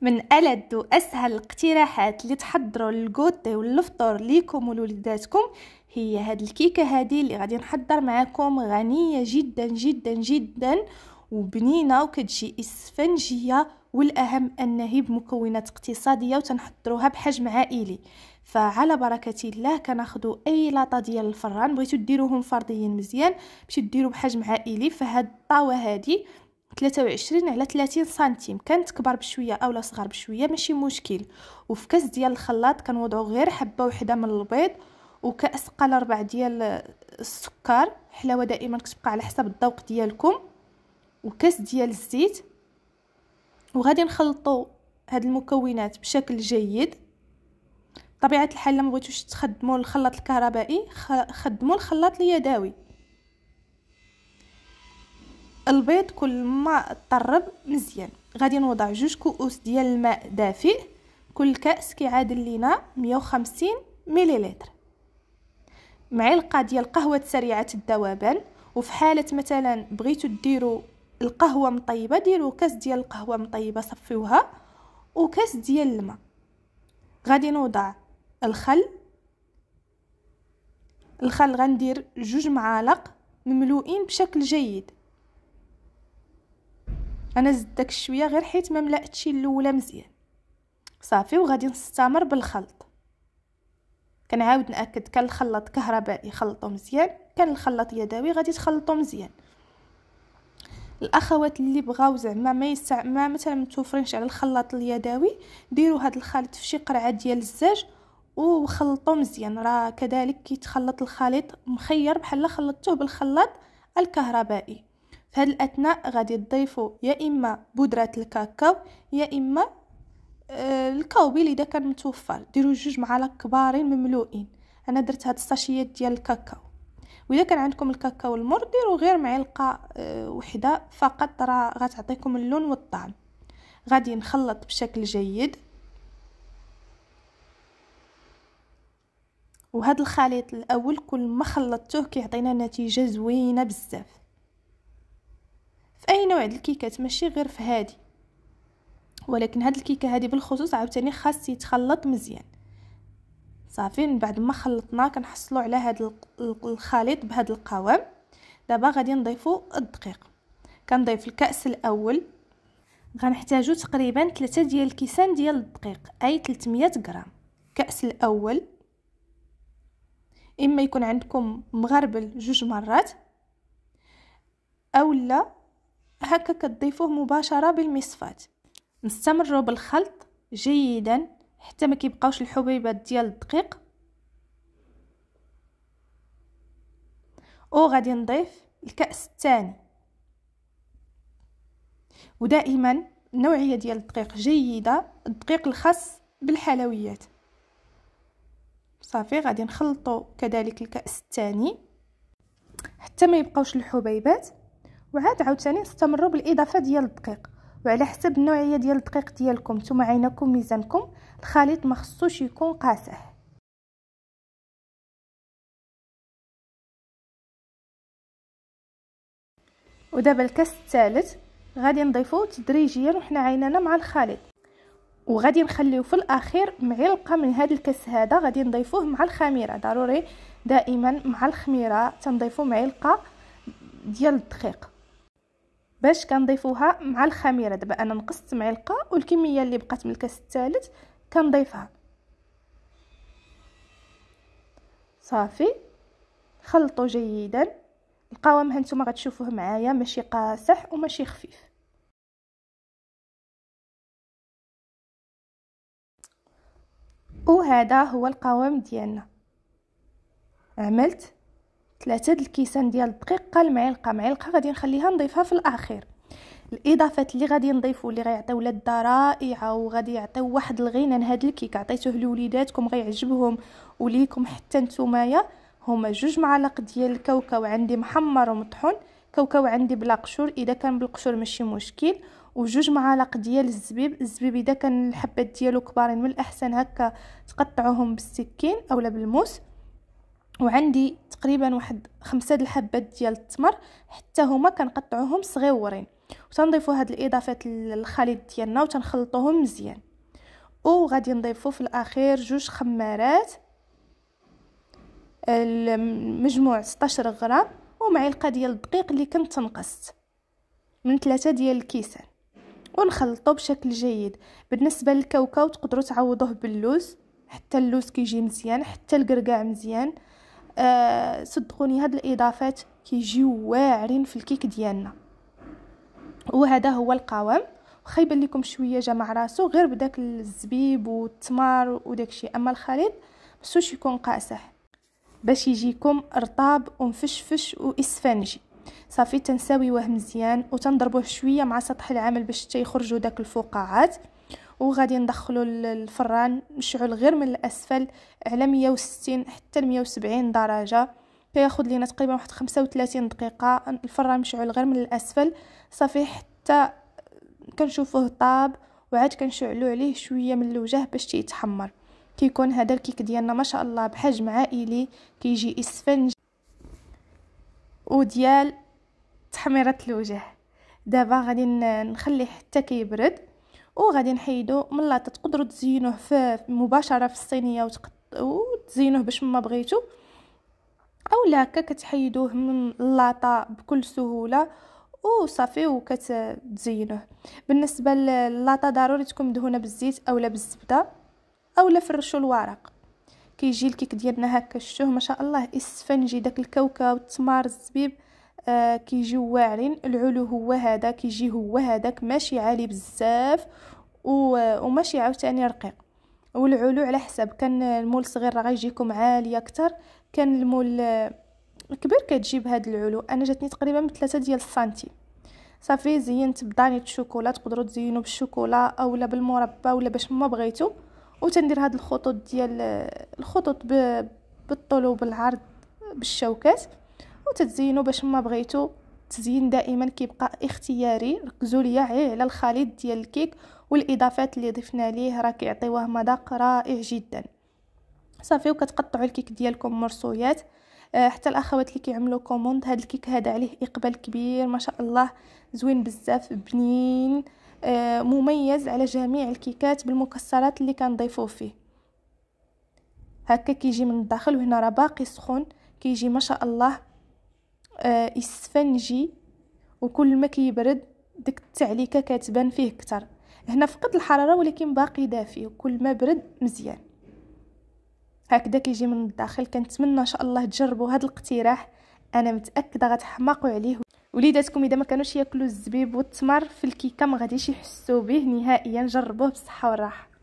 من ألد وأسهل الاقتراحات اللي تحضروا للكوتي والفطور ليكم ولوليداتكم هي هاد الكيكة هادي اللي غادي نحضر معاكم غنية جدا جدا جدا وبنينة وكتجي إسفنجية والأهم أنها بمكونات اقتصادية وتنحضروها بحجم عائلي فعلى بركة الله كناخدو أي لاطة ديال الفران بغيتو ديروهم فرديين مزيان باش ديرو بحجم عائلي فهاد الطاوة هادي 23 على 30 سنتيم كانت كبر بشويه اولا صغر بشويه ماشي مشكل وفي كاس ديال الخلاط كنوضعو غير حبه وحده من البيض وكاس قال ربع ديال السكر حلاوه دائما كتبقى على حسب الذوق ديالكم وكاس ديال الزيت وغادي نخلطو هاد المكونات بشكل جيد طبيعه الحال لما بغيتوش تخدموا الخلاط الكهربائي خدموا الخلاط اليدوي البيض كل ما طرب مزيان غادي نوضع جوج كؤوس ديال الماء دافئ كل كاس كيعادل لينا 150 مليلتر معلقه ديال القهوه سريعه الذوبان وفي حاله مثلا بغيتو ديروا القهوه مطيبه ديروا كاس ديال القهوه مطيبه صفيوها وكاس ديال الماء غادي نوضع الخل الخل غندير جوج معالق مملوئين بشكل جيد انا زدت داك الشويه غير حيت ما ملاتش الاولى مزيان صافي وغادي نستمر بالخلط كنعاود ناكد كان الخلاط كهربائي خلطو مزيان كان الخلاط يدوي غادي تخلطو مزيان الاخوات اللي بغاو زعما ما ما مثلا متوفرينش على الخلاط اليدوي ديروا هذا الخليط في شي قرعه ديال الزاج وخلطوا مزيان راه كذلك كيتخلط الخليط مخير بحال خلطتوه بالخلاط الكهربائي في هذه الاثناء غادي تضيفوا يا اما بودره الكاكاو يا اما آه، الكاوبيل اذا كان متوفر ديروا جوج معالق كبارين مملوئين انا درت هاد الساشيات ديال الكاكاو واذا كان عندكم الكاكاو المر ديروا غير معلقه آه، وحده فقط راه غتعطيكم اللون والطعم غادي نخلط بشكل جيد وهذا الخليط الاول كل ما خلطته كيعطينا نتيجه زوينه بزاف في اي نوع د الكيكات ماشي غير في هادي ولكن هاد الكيكه هادي بالخصوص عاوتاني خاص يتخلط مزيان صافي من بعد ما خلطناه كنحصلوا على هاد الخليط بهاد القوام دابا غادي نضيفو الدقيق كنضيف الكاس الاول غنحتاجو تقريبا 3 ديال الكيسان ديال الدقيق اي 300 غرام كاس الاول اما يكون عندكم مغربل جوج مرات اولا هكا كتضيفوه مباشرة بالمصفات نستمروا بالخلط جيدا حتى ما كيبقاوش الحبيبات ديال الدقيق وغادي نضيف الكأس الثاني ودائما النوعية ديال الدقيق جيدة الدقيق الخاص بالحلويات صافي غادي نخلطو كذلك الكأس الثاني حتى ما يبقاوش الحبيبات وعاد عاوتاني نستمروا بالاضافه ديال الدقيق وعلى حسب النوعيه ديال الدقيق ديالكم نتوما عينكم ميزانكم الخليط ما خصوش يكون قاسح ودابا الكاس الثالث غادي نضيفو تدريجيا وحنا عيننا مع الخليط وغادي نخليو في الاخير معلقه من هذا الكاس هذا غادي نضيفوه مع الخميره ضروري دائما مع الخميره تنضيفو معلقه ديال الدقيق باش كنضيفوها مع الخميره دابا انا نقصت معلقه والكميه اللي بقات من الكاس الثالث كنضيفها صافي خلطوا جيدا القوام هانتوما غتشوفوه معايا ماشي قاصح وماشي خفيف وهذا هو القوام ديالنا عملت ثلاثة الكيسان ديال الدقيق قال معلقه معلقه غادي نخليها نضيفها في الاخير الاضافات اللي غادي نضيفو اللي غيعطيو لذه رائعه وغادي يعطيو واحد الغنى لهاد الكيك عطيتوه لوليداتكم غيعجبهم وليكم حتى نتومايا هما جوج معالق ديال الكاوكاو عندي محمر ومطحون كاوكاو عندي بلا قشور اذا كان بالقشور ماشي مشكل وجوج معالق ديال الزبيب الزبيب اذا كان الحبات ديالو كبارين من الاحسن هكا تقطعوهم بالسكين اولا بالموس وعندي تقريبا واحد خمسة الحبات ديال التمر حتى هما كنقطعوهم صغيورين وتنضيفوا هاد الاضافات للخليط ديالنا وتنخلطوهم مزيان وغادي نضيفوا في الاخير جوج خمارات آه، المجموع 16 غرام ومعلقه ديال الدقيق اللي كنت تنقصت من ثلاثة ديال الكيسان ونخلطو بشكل جيد بالنسبه للكاوكاو تقدروا تعوضوه باللوز حتى اللوز كيجي مزيان حتى القرقاع مزيان آه، صدقوني هاد الاضافات كيجيو واعرين في الكيك ديالنا وهذا هو القوام واخا يبان لكم شويه جا مع راسو غير بداك الزبيب والتمر وداكشي اما الخليط خصوش يكون قاصح باش يجيكم رطاب ومفشفش واسفنجي صافي تنساويوه مزيان وتنضربوه شويه مع سطح العمل باش حتى يخرجوا داك الفقاعات وغادي ندخلو الفران نشعل غير من الاسفل على 160 حتى 170 درجه كياخذ لينا تقريبا واحد 35 دقيقه الفران مشعل غير من الاسفل صافي حتى كنشوفوه طاب وعاد كنشعلو عليه شويه من الوجه باش تيتحمر كيكون هذا الكيك ديالنا ما شاء الله بحجم عائلي كيجي اسفنج وديال تحميره الوجه دابا غادي نخليه حتى كيبرد وغادي نحيدو من لاطه تقدروا تزينوه في مباشره في الصينيه وتقط... وتزينوه باش ما بغيتو اولا هكا كتحيدوه من اللاطه بكل سهوله وصافي وكتزينوه بالنسبه للاطا ضروري تكون مدهونه بالزيت اولا بالزبده اولا فرشوا الورق كيجي الكيك ديالنا هكا الشوه ما شاء الله اسفنجي داك الكاوكاو التمار الزبيب آه كيجيو واعرين العلو هو هذا كيجي هو هذاك ماشي عالي بزاف وماشي عاوتاني رقيق والعلو على حسب كان المول الصغير راه غيجيكم عالي اكثر كان المول الكبير آه، كتجي هاد العلو انا جاتني تقريبا من 3 ديال السنتيم صافي زينت بداني الشوكولا تقدروا تزينوا بالشوكولا اولا بالمربى ولا باش ما بغيتو وتندير هاد الخطوط ديال آه، الخطوط بالطول وبالعرض بالشوكات وتتزينوا باش ما بغيتو التزيين دائما كيبقى اختياري ركزوا ليا غير على الخليط ديال الكيك والاضافات اللي ضفنا ليه راه كيعطيوه مذاق رائع جدا صافي وكتقطعوا الكيك ديالكم مرصويات آه، حتى الاخوات اللي كيعملوا كوموند هذا الكيك هذا عليه اقبال كبير ما شاء الله زوين بزاف بنين آه، مميز على جميع الكيكات بالمكسرات اللي كنضيفوا فيه هكا كيجي من الداخل وهنا راه باقي سخون كيجي ما شاء الله آه اسفنجي وكل ما كيبرد ديك التعليكه كتبان فيه اكثر هنا فقد الحراره ولكن باقي دافي وكل ما برد مزيان هكذا كيجي من الداخل كنتمنى ان شاء الله تجربوا هذا الاقتراح انا متاكده غتحماقوا عليه وليداتكم اذا ما كانوش ياكلوا الزبيب والتمر في الكيكه ما غاديش يحسوا به نهائيا جربوه بالصحه والراحه